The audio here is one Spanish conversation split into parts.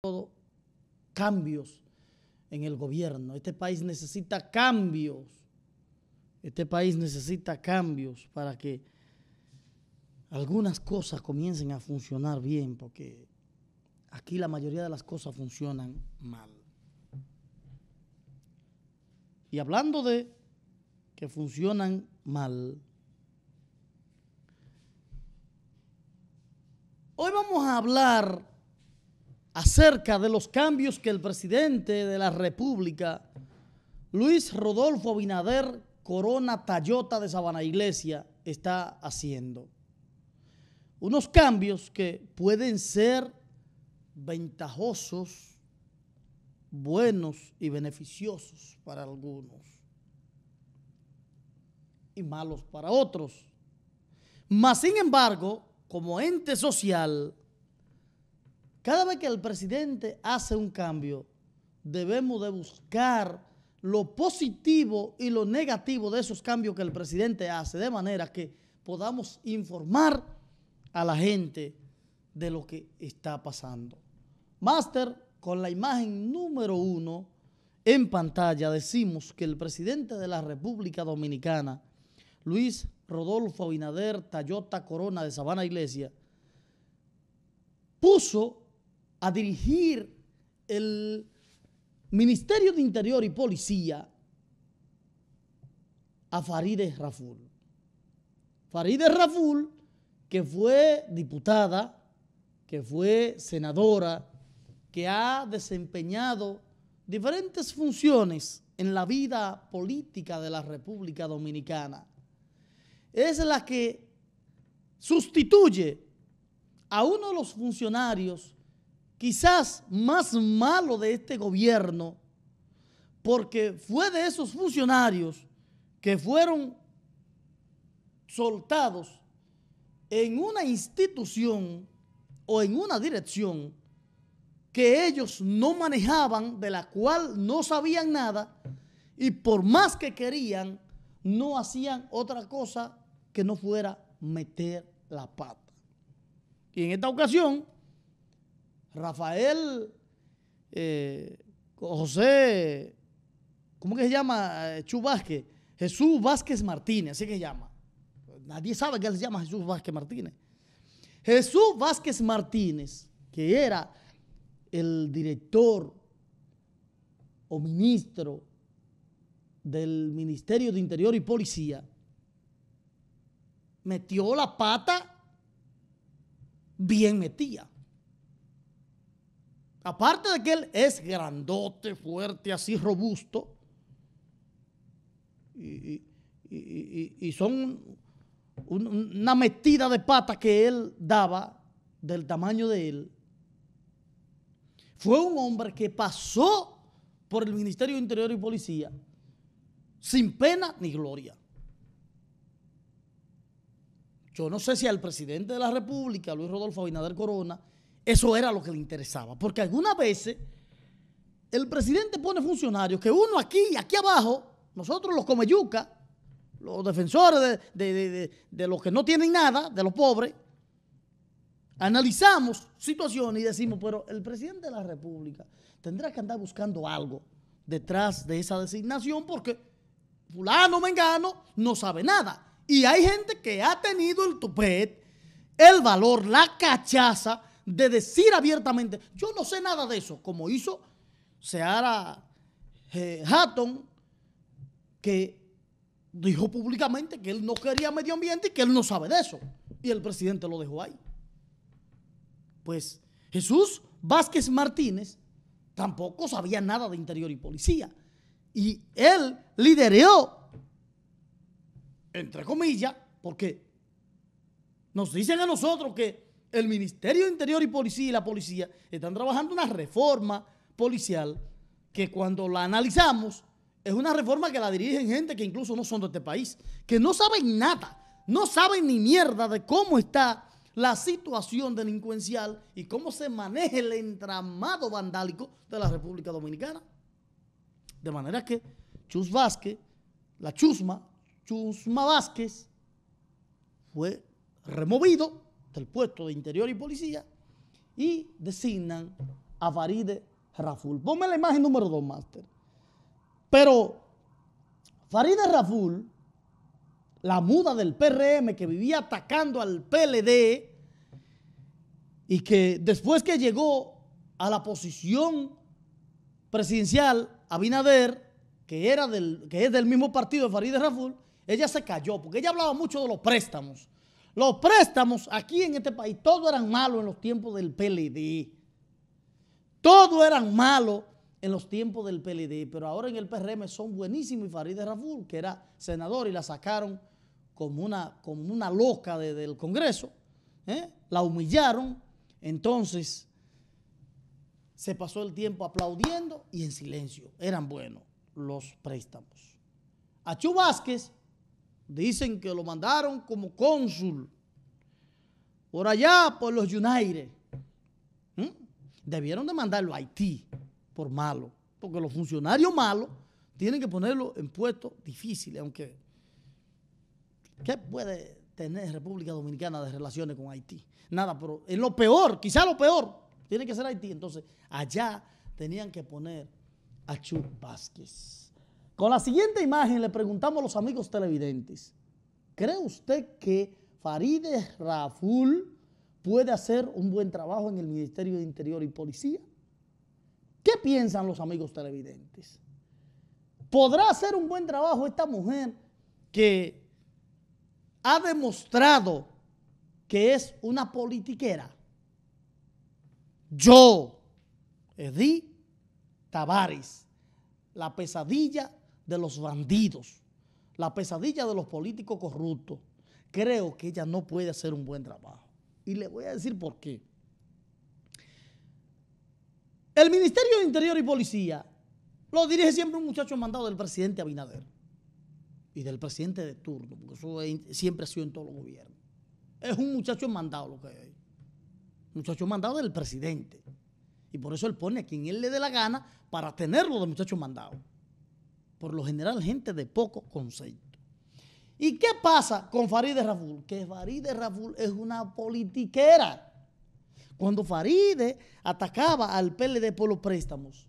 todo cambios en el gobierno. Este país necesita cambios. Este país necesita cambios para que algunas cosas comiencen a funcionar bien, porque aquí la mayoría de las cosas funcionan mal. Y hablando de que funcionan mal, hoy vamos a hablar acerca de los cambios que el presidente de la República, Luis Rodolfo Abinader Corona Tayota de Sabana Iglesia, está haciendo. Unos cambios que pueden ser ventajosos, buenos y beneficiosos para algunos y malos para otros. Mas, sin embargo, como ente social, cada vez que el presidente hace un cambio, debemos de buscar lo positivo y lo negativo de esos cambios que el presidente hace, de manera que podamos informar a la gente de lo que está pasando. Máster, con la imagen número uno en pantalla, decimos que el presidente de la República Dominicana, Luis Rodolfo Abinader Tayota Corona de Sabana Iglesia, puso a dirigir el Ministerio de Interior y Policía a Farideh Raful. Farideh Raful, que fue diputada, que fue senadora, que ha desempeñado diferentes funciones en la vida política de la República Dominicana. Es la que sustituye a uno de los funcionarios quizás más malo de este gobierno, porque fue de esos funcionarios que fueron soltados en una institución o en una dirección que ellos no manejaban, de la cual no sabían nada, y por más que querían, no hacían otra cosa que no fuera meter la pata. Y en esta ocasión, Rafael eh, José, ¿cómo que se llama? Eh, Chubasque, Jesús Vázquez Martínez, así que se llama. Nadie sabe que él se llama Jesús Vázquez Martínez. Jesús Vázquez Martínez, que era el director o ministro del Ministerio de Interior y Policía, metió la pata bien metida aparte de que él es grandote, fuerte, así robusto, y, son una metida de pata que él daba del tamaño de él, fue un hombre que pasó por el Ministerio de Interior y Policía sin pena ni gloria. Yo no sé si al presidente de la República, Luis Rodolfo Abinader Corona, eso era lo que le interesaba. Porque algunas veces el presidente pone funcionarios que uno aquí y aquí abajo, nosotros los comeyuca los defensores de, de, de, los que no tienen nada, de los pobres, analizamos situaciones y decimos, pero el presidente de la República tendrá que andar buscando algo detrás de esa designación porque fulano, mengano, no sabe nada. Y hay gente que ha tenido el tupet, el valor, la cachaza de decir abiertamente, yo no sé nada de eso, como hizo Seara eh, Hatton, que dijo públicamente que él no quería medio ambiente y que él no sabe de eso. Y el presidente lo dejó ahí. Pues Jesús Vázquez Martínez tampoco sabía nada de interior y policía. Y él lideró, entre comillas, porque nos dicen a nosotros que el Ministerio Interior y Policía y la policía están trabajando una reforma policial que cuando la analizamos es una reforma que la dirigen gente que incluso no son de este país, que no saben nada, no saben ni mierda de cómo está la situación delincuencial y cómo se maneja el entramado vandálico de la República Dominicana. De manera que Chus Vázquez, la chusma, Chusma Vázquez, fue removido del puesto de Interior y Policía y designan a Faride Raful. Ponme la imagen número 2, Máster. Pero Faride Raful, la muda del PRM que vivía atacando al PLD y que después que llegó a la posición presidencial, Abinader, que, era del, que es del mismo partido de Faride Raful, ella se cayó porque ella hablaba mucho de los préstamos los préstamos aquí en este país, todo eran malos en los tiempos del PLD. Todo eran malos en los tiempos del PLD, pero ahora en el PRM son buenísimos y Farideh Raful, que era senador y la sacaron como una, como una loca del Congreso, ¿eh? la humillaron, entonces se pasó el tiempo aplaudiendo y en silencio, eran buenos los préstamos. A Chu Dicen que lo mandaron como cónsul por allá, por los United. ¿Mm? Debieron de mandarlo a Haití por malo, porque los funcionarios malos tienen que ponerlo en puestos difíciles, aunque ¿qué puede tener República Dominicana de relaciones con Haití? Nada, pero es lo peor, quizá lo peor, tiene que ser Haití. Entonces, allá tenían que poner a chu Vázquez. Con la siguiente imagen le preguntamos a los amigos televidentes, ¿cree usted que Farideh Raful puede hacer un buen trabajo en el Ministerio de Interior y Policía? ¿Qué piensan los amigos televidentes? ¿Podrá hacer un buen trabajo esta mujer que ha demostrado que es una politiquera? Yo, Edith Tavares, la pesadilla de los bandidos, la pesadilla de los políticos corruptos, creo que ella no puede hacer un buen trabajo. Y le voy a decir por qué. El Ministerio de Interior y Policía lo dirige siempre un muchacho mandado del presidente Abinader y del presidente de turno, porque eso siempre ha sido en todos los gobiernos. Es un muchacho mandado lo que hay. Muchacho mandado del presidente. Y por eso él pone a quien él le dé la gana para tenerlo de muchacho mandado por lo general gente de poco concepto. ¿Y qué pasa con Farideh Raful? Que Farideh Raful es una politiquera. Cuando Farideh atacaba al PLD por los préstamos,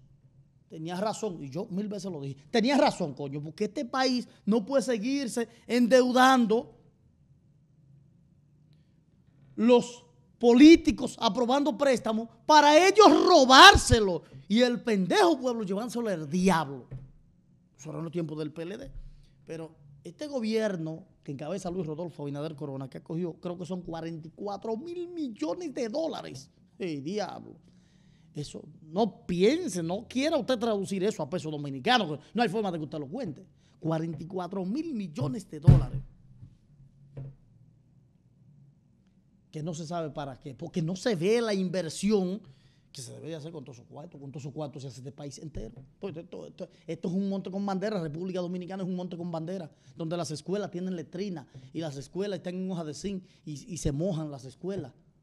tenía razón, y yo mil veces lo dije, tenía razón, coño, porque este país no puede seguirse endeudando los políticos aprobando préstamos para ellos robárselo y el pendejo pueblo llevándoselo al diablo sobre los tiempos del PLD. Pero este gobierno que encabeza Luis Rodolfo Abinader Corona, que ha cogido, creo que son 44 mil millones de dólares. ¡Ey, diablo! Eso, no piense, no quiera usted traducir eso a pesos dominicanos. No hay forma de que usted lo cuente. 44 mil millones de dólares. Que no se sabe para qué, porque no se ve la inversión que se debería hacer con todos sus cuartos, con todos sus cuartos se hace este país entero. Esto, es un monte con bandera, República Dominicana es un monte con bandera, donde las escuelas tienen letrina y las escuelas están en hoja de zinc y se mojan las escuelas.